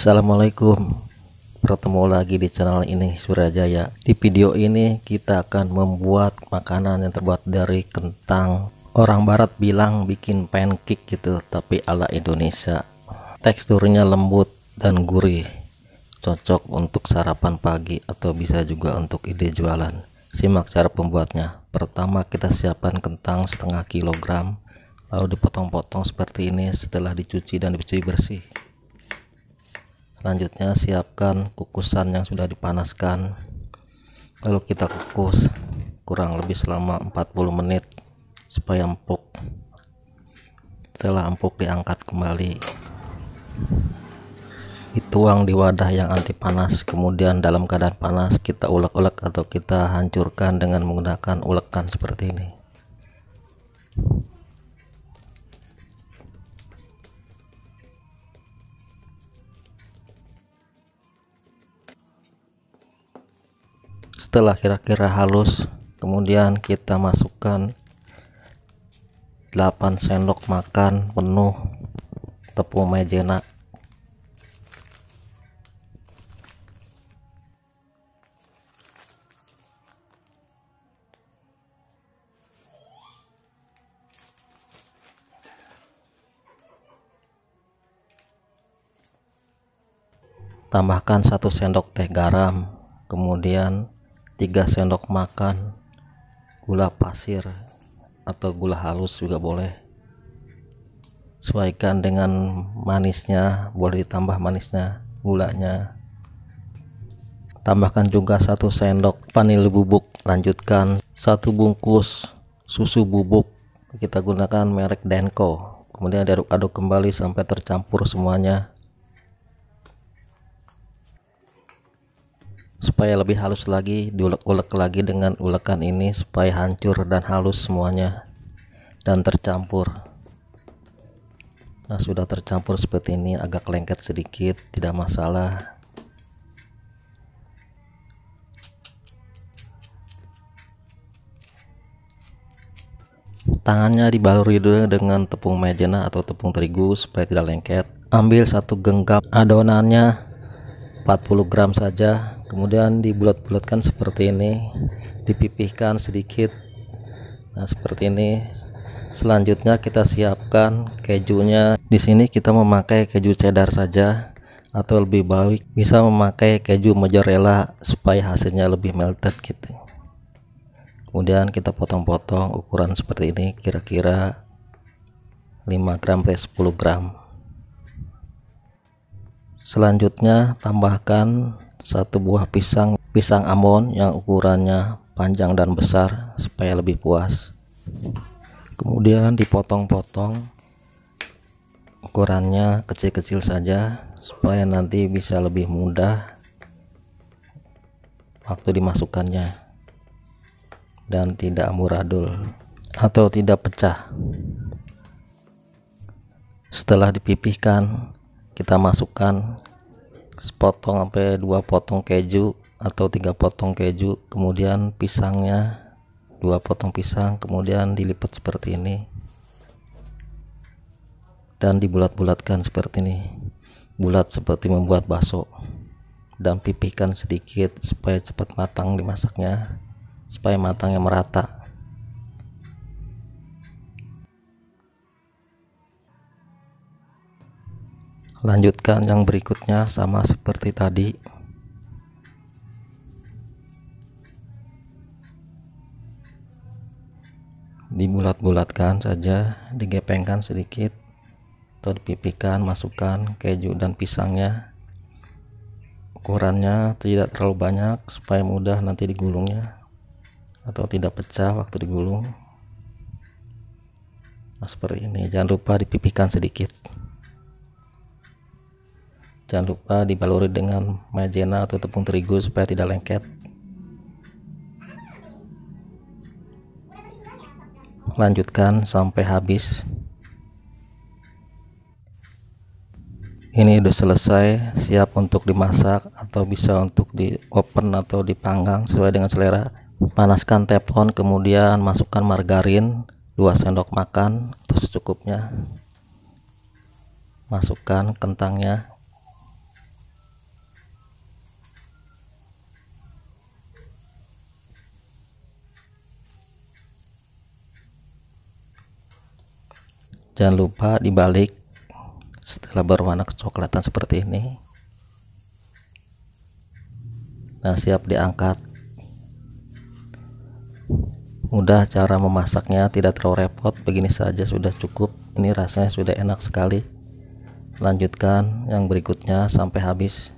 Assalamualaikum bertemu lagi di channel ini Surajaya di video ini kita akan membuat makanan yang terbuat dari kentang orang barat bilang bikin pancake gitu tapi ala Indonesia teksturnya lembut dan gurih cocok untuk sarapan pagi atau bisa juga untuk ide jualan simak cara pembuatnya pertama kita siapkan kentang setengah kilogram lalu dipotong-potong seperti ini setelah dicuci dan dicuci bersih Selanjutnya siapkan kukusan yang sudah dipanaskan. Lalu kita kukus kurang lebih selama 40 menit supaya empuk. Setelah empuk diangkat kembali. Dituang di wadah yang anti panas, kemudian dalam keadaan panas kita ulek-ulek atau kita hancurkan dengan menggunakan ulekan seperti ini. setelah kira-kira halus kemudian kita masukkan 8 sendok makan penuh tepung maizena tambahkan satu sendok teh garam kemudian 3 sendok makan gula pasir atau gula halus juga boleh sesuaikan dengan manisnya boleh ditambah manisnya gulanya tambahkan juga satu sendok vanili bubuk lanjutkan satu bungkus susu bubuk kita gunakan merek Denko kemudian aduk-aduk kembali sampai tercampur semuanya supaya lebih halus lagi diulek-ulek lagi dengan ulekan ini supaya hancur dan halus semuanya dan tercampur nah sudah tercampur seperti ini agak lengket sedikit tidak masalah tangannya dibaluri dulu dengan tepung maizena atau tepung terigu supaya tidak lengket ambil satu genggam adonannya 40 gram saja kemudian dibulat-bulatkan seperti ini dipipihkan sedikit nah seperti ini selanjutnya kita siapkan kejunya di sini kita memakai keju cheddar saja atau lebih baik bisa memakai keju mozzarella supaya hasilnya lebih melted gitu kemudian kita potong-potong ukuran seperti ini kira-kira 5 gram sampai 10 gram selanjutnya tambahkan satu buah pisang pisang amon yang ukurannya panjang dan besar supaya lebih puas kemudian dipotong-potong ukurannya kecil-kecil saja supaya nanti bisa lebih mudah waktu dimasukkannya dan tidak muradul atau tidak pecah setelah dipipihkan kita masukkan sepotong sampai dua potong keju atau tiga potong keju kemudian pisangnya dua potong pisang kemudian dilipat seperti ini dan dibulat-bulatkan seperti ini bulat seperti membuat bakso dan pipihkan sedikit supaya cepat matang dimasaknya supaya matangnya merata lanjutkan yang berikutnya sama seperti tadi dibulat-bulatkan saja digepengkan sedikit atau dipipikan masukkan keju dan pisangnya ukurannya tidak terlalu banyak supaya mudah nanti digulungnya atau tidak pecah waktu digulung nah, seperti ini jangan lupa dipipikan sedikit Jangan lupa dibaluri dengan maizena atau tepung terigu supaya tidak lengket. Lanjutkan sampai habis. Ini sudah selesai, siap untuk dimasak atau bisa untuk di open atau dipanggang sesuai dengan selera. Panaskan tepon kemudian masukkan margarin 2 sendok makan atau secukupnya. Masukkan kentangnya jangan lupa dibalik setelah berwarna kecoklatan seperti ini nah siap diangkat mudah cara memasaknya tidak terlalu repot begini saja sudah cukup ini rasanya sudah enak sekali lanjutkan yang berikutnya sampai habis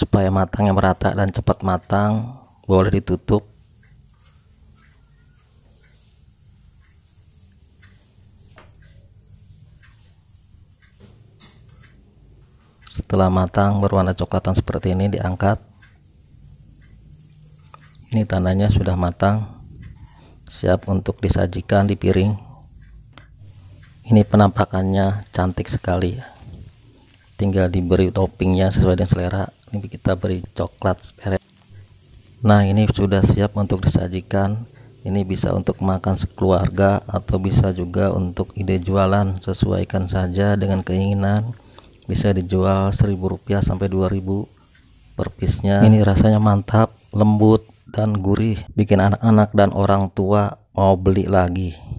supaya matangnya merata dan cepat matang boleh ditutup setelah matang berwarna coklatan seperti ini diangkat ini tandanya sudah matang siap untuk disajikan di piring ini penampakannya cantik sekali ya tinggal diberi toppingnya sesuai dengan selera ini kita beri coklat speret nah ini sudah siap untuk disajikan ini bisa untuk makan sekeluarga atau bisa juga untuk ide jualan sesuaikan saja dengan keinginan bisa dijual seribu rupiah sampai dua ribu per piece ini rasanya mantap lembut dan gurih bikin anak-anak dan orang tua mau beli lagi